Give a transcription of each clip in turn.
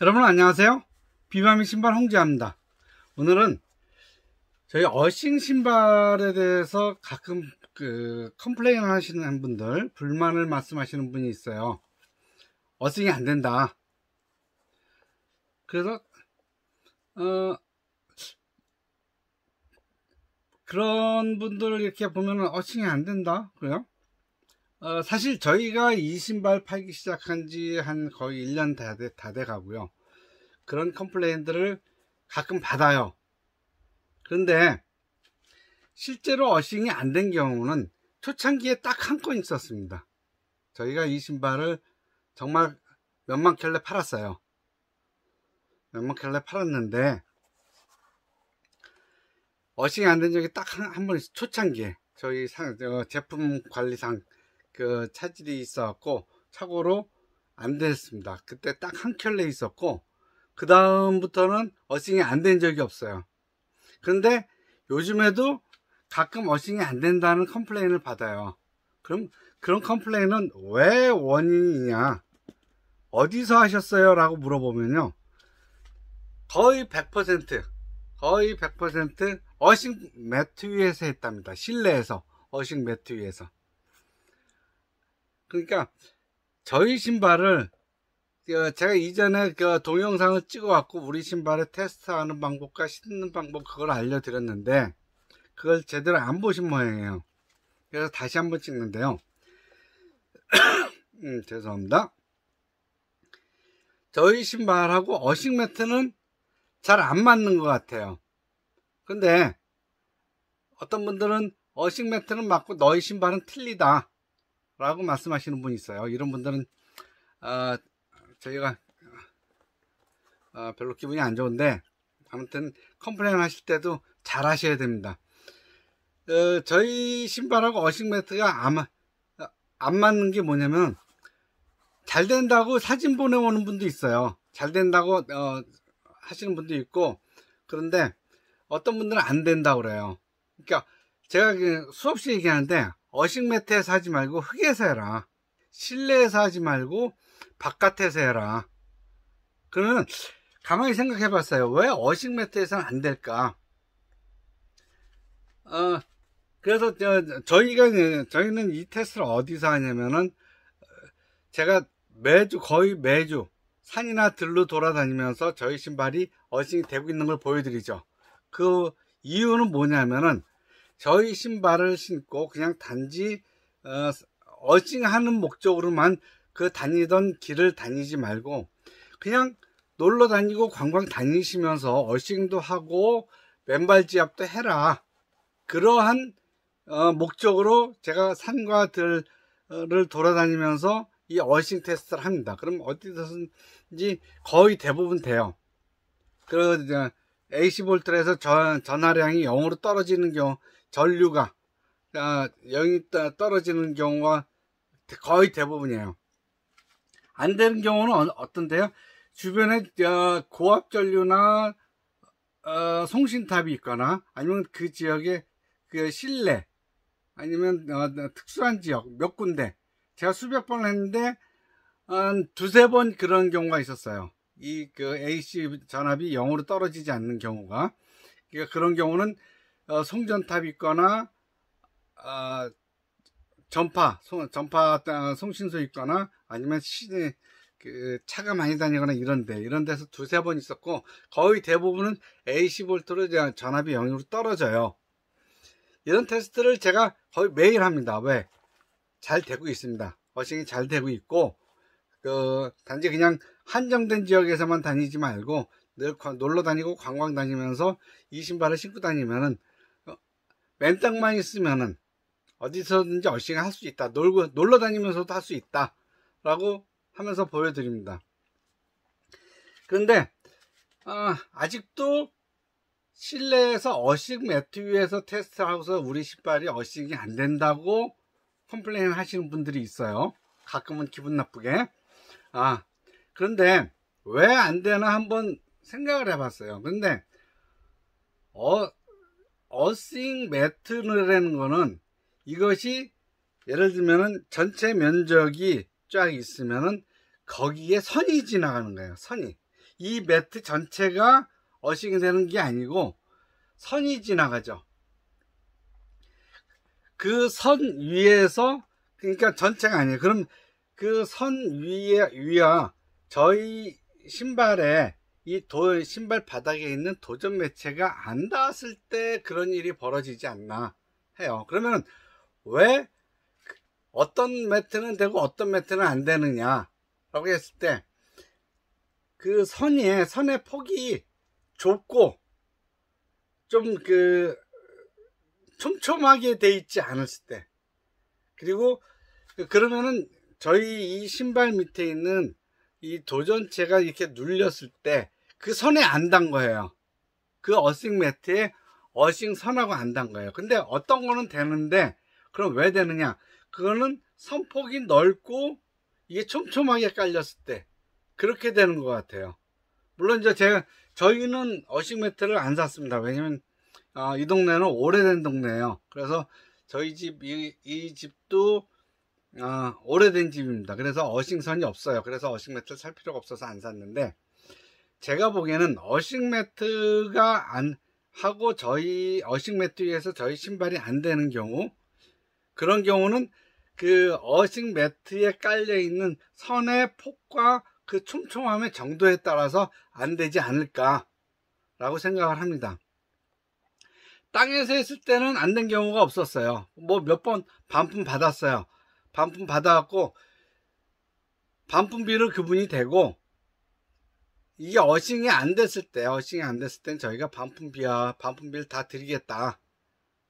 여러분 안녕하세요 비바믹 신발 홍지아입니다 오늘은 저희 어싱 신발에 대해서 가끔 그 컴플레인 하시는 분들 불만을 말씀하시는 분이 있어요 어싱이 안 된다 그래서 어 그런 분들을 이렇게 보면 어싱이 안 된다 그래요 어, 사실 저희가 이 신발 팔기 시작한 지 한 거의 1년 다, 돼, 가고요 그런 컴플레인들을 가끔 받아요. 그런데 실제로 어싱이 안 된 경우는 초창기에 딱 한 건 있었습니다. 저희가 이 신발을 정말 몇만 켤레 팔았어요. 몇만 켤레 팔았는데 어싱이 안 된 적이 딱 한번 초창기에 저희 상, 어, 제품 관리상 그 차질이 있었고 착오로 안 됐습니다. 그때 딱 한 켤레 있었고 그 다음부터는 어싱이 안 된 적이 없어요. 그런데 요즘에도 가끔 어싱이 안 된다는 컴플레인을 받아요. 그럼 그런 컴플레인은 왜 원인이냐? 어디서 하셨어요? 라고 물어보면요. 거의 100% 거의 100% 어싱 매트 위에서 했답니다. 실내에서 어싱 매트 위에서. 그러니까 저희 신발을 어, 제가 이전에 그 동영상을 찍어왔고 우리 신발을 테스트하는 방법과 신는 방법 그걸 알려드렸는데 그걸 제대로 안 보신 모양이에요 그래서 다시 한번 찍는데요 음, 죄송합니다 저희 신발하고 어식 매트는 잘 안 맞는 것 같아요 근데 어떤 분들은 어식 매트는 맞고 너희 신발은 틀리다 라고 말씀하시는 분이 있어요 이런 분들은 어, 저희가 어, 별로 기분이 안 좋은데 아무튼 컴플레인 하실 때도 잘 하셔야 됩니다 어, 저희 신발하고 어식 매트가 아안 맞는 게 뭐냐면 잘 된다고 사진 보내오는 분도 있어요 잘 된다고 어, 하시는 분도 있고 그런데 어떤 분들은 안 된다고 그래요 그러니까 제가 그 수없이 얘기하는데 어식매트에사지 말고 흙에서 해라. 실내에서 하지 말고 바깥에서 해라. 그러면 가만히 생각해 봤어요. 왜 어식매트에서는 안 될까? 어, 그래서 저, 희가 그, 저희는 이 테스트를 어디서 하냐면은 제가 매주 거의 매주 산이나 들로 돌아다니면서 저희 신발이 어싱이 되고 있는 걸 보여드리죠. 그 이유는 뭐냐면은 저희 신발을 신고 그냥 단지 어, 어징하는 목적으로만 그 다니던 길을 다니지 말고 그냥 놀러 다니고 관광 다니시면서 얼싱도 하고 맨발 지압도 해라 그러한 어, 목적으로 제가 산과 들을 돌아다니면서 이얼싱 테스트를 합니다 그럼 어디서든지 거의 대부분 돼요 그래서 AC 볼트에서 전화량이 0으로 떨어지는 경우 전류가 0이 아, 떨어지는 경우가 거의 대부분이에요. 안 되는 경우는 어떤데요? 주변에 어, 고압 전류나 어, 송신탑이 있거나 아니면 그 지역에 그 실내 아니면 어, 특수한 지역 몇 군데 제가 수백 번 했는데 한 두세 번 그런 경우가 있었어요. 이 그 AC 전압이 0으로 떨어지지 않는 경우가 그러니까 그런 경우는 송전탑 어, 있거나 어, 전파 전파 송신소 있거나 아니면 시내 그 차가 많이 다니거나 이런데 이런 데서 두세 번 있었고 거의 대부분은 AC 볼트로 전압이 영으로 떨어져요. 이런 테스트를 제가 거의 매일 합니다. 왜? 잘 되고 있습니다. 워싱이 잘 되고 있고 그 단지 그냥 한정된 지역에서만 다니지 말고 늘 놀러 다니고 관광 다니면서 이 신발을 신고 다니면은 맨땅만 있으면은 어디서든지 얼씨가 할 수 있다. 놀고 놀러 다니면서도 할 수 있다. 라고 하면서 보여드립니다. 그런데 어, 아직도 실내에서 어식 매트 위에서 테스트하고서 우리 신발이 어식이 안 된다고 컴플레인 하시는 분들이 있어요. 가끔은 기분 나쁘게. 아, 그런데 왜 안 되나 한번 생각을 해봤어요. 근데 어, 어싱 매트라는 거는 이것이 예를 들면은 전체 면적이 쫙 있으면은 거기에 선이 지나가는 거예요. 선이. 이 매트 전체가 어싱이 되는 게 아니고 선이 지나가죠. 그 선 위에서 그러니까 전체가 아니에요. 그럼 그 선 위에 위와 저희 신발에 이 도, 신발 바닥에 있는 도전 매체가 안 닿았을 때 그런 일이 벌어지지 않나 해요. 그러면 왜 어떤 매트는 되고 어떤 매트는 안 되느냐 라고 했을 때 그 선의 선의 폭이 좁고 좀 그 촘촘하게 돼 있지 않았을 때 그리고 그러면은 저희 이 신발 밑에 있는 이 도전체가 이렇게 눌렸을 때그 선에 안 단 거예요. 그 어싱 매트에 어싱 선하고 안 단 거예요. 근데 어떤 거는 되는데 그럼 왜 되느냐? 그거는 선폭이 넓고 이게 촘촘하게 깔렸을 때 그렇게 되는 것 같아요. 물론 이제 제가 저희는 어싱 매트를 안 샀습니다. 왜냐면 어, 이 동네는 오래된 동네예요. 그래서 저희 집이 이 집도 어, 오래된 집입니다. 그래서 어싱선이 없어요. 그래서 어싱 매트를 살 필요가 없어서 안 샀는데 제가 보기에는 어싱 매트가 안 하고 저희 어싱 매트 위에서 저희 신발이 안 되는 경우 그런 경우는 그 어싱 매트에 깔려 있는 선의 폭과 그 촘촘함의 정도에 따라서 안 되지 않을까 라고 생각을 합니다 땅에서 했을 때는 안 된 경우가 없었어요 뭐 몇 번 반품 받았어요 반품 받아갖고 반품비를 그분이 대고 이게 어싱이 안 됐을 때 어싱이 안 됐을 땐 저희가 반품비와 반품비를 다 드리겠다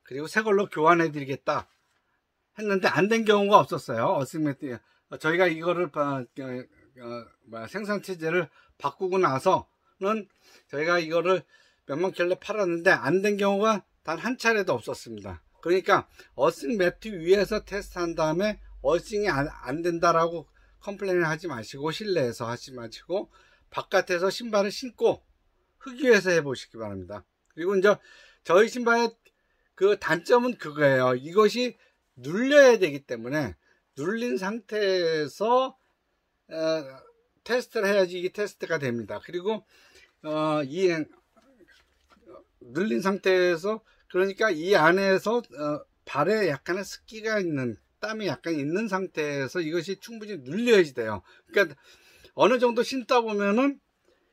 그리고 새 걸로 교환해 드리겠다 했는데 안 된 경우가 없었어요 어싱 매트 어, 저희가 이거를 어, 어, 생산 체제를 바꾸고 나서는 저희가 이거를 몇만 켤레 팔았는데 안 된 경우가 단 한 차례도 없었습니다 그러니까 어싱 매트 위에서 테스트한 다음에 어싱이 안, 안 된다라고 컴플레인을 하지 마시고 실내에서 하지 마시고 바깥에서 신발을 신고 흙위에서 해보시기 바랍니다. 그리고 이제 저희 신발의 그 단점은 그거예요. 이것이 눌려야 되기 때문에 눌린 상태에서 어, 테스트를 해야지 이게 테스트가 됩니다. 그리고 어, 이 눌린 상태에서 그러니까 이 안에서 어, 발에 약간의 습기가 있는 땀이 약간 있는 상태에서 이것이 충분히 눌려야 지 돼요. 그러니까 어느 정도 신다 보면은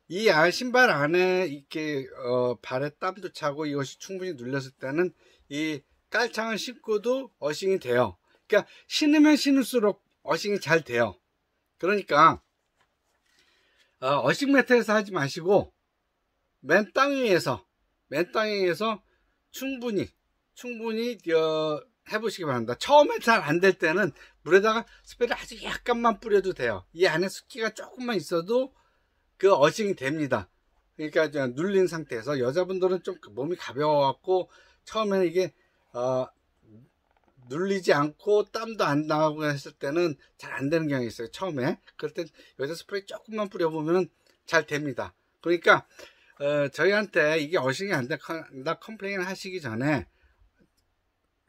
이 신발 안에 이렇게 어, 발에 땀도 차고 이것이 충분히 눌렸을 때는 이 깔창을 신고도 어싱이 돼요. 그러니까 신으면 신을수록 어싱이 잘 돼요. 그러니까 어, 싱 매트에서 하지 마시고 맨 땅에 서맨 땅에 서 충분히 충분히 어, 해보시기 바랍니다. 처음에 잘 안 될 때는 물에다가 스프레이를 아주 약간만 뿌려도 돼요. 이 안에 습기가 조금만 있어도 그 어싱이 됩니다. 그러니까 눌린 상태에서 여자분들은 좀 몸이 가벼워갖고 처음에는 이게 어, 눌리지 않고 땀도 안 나고 했을 때는 잘 안 되는 경향이 있어요. 처음에 그럴 땐 여자 스프레이 조금만 뿌려보면 잘 됩니다. 그러니까 어, 저희한테 이게 어싱이 안 된다 컴플레인 하시기 전에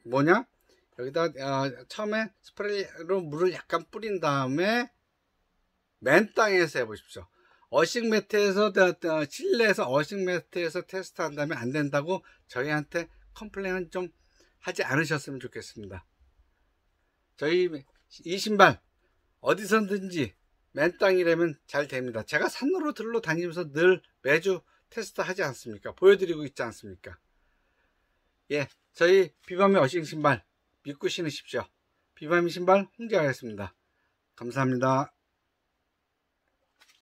뭐냐 여기다 어, 처음에 스프레이로 물을 약간 뿌린 다음에 맨 땅에서 해보십시오 어식 매트에서 아, 아, 실내에서 어식 매트에서 테스트한 다면안 된다고 저희한테 컴플레인은 좀 하지 않으셨으면 좋겠습니다 저희 이 신발 어디선든지 맨 땅이라면 잘 됩니다 제가 산으로 들러 다니면서 늘 매주 테스트 하지 않습니까 보여드리고 있지 않습니까 예 저희 비밤의 어싱 신발 믿고 신으십시오. 비밤의 신발 홍제하였습니다. 감사합니다.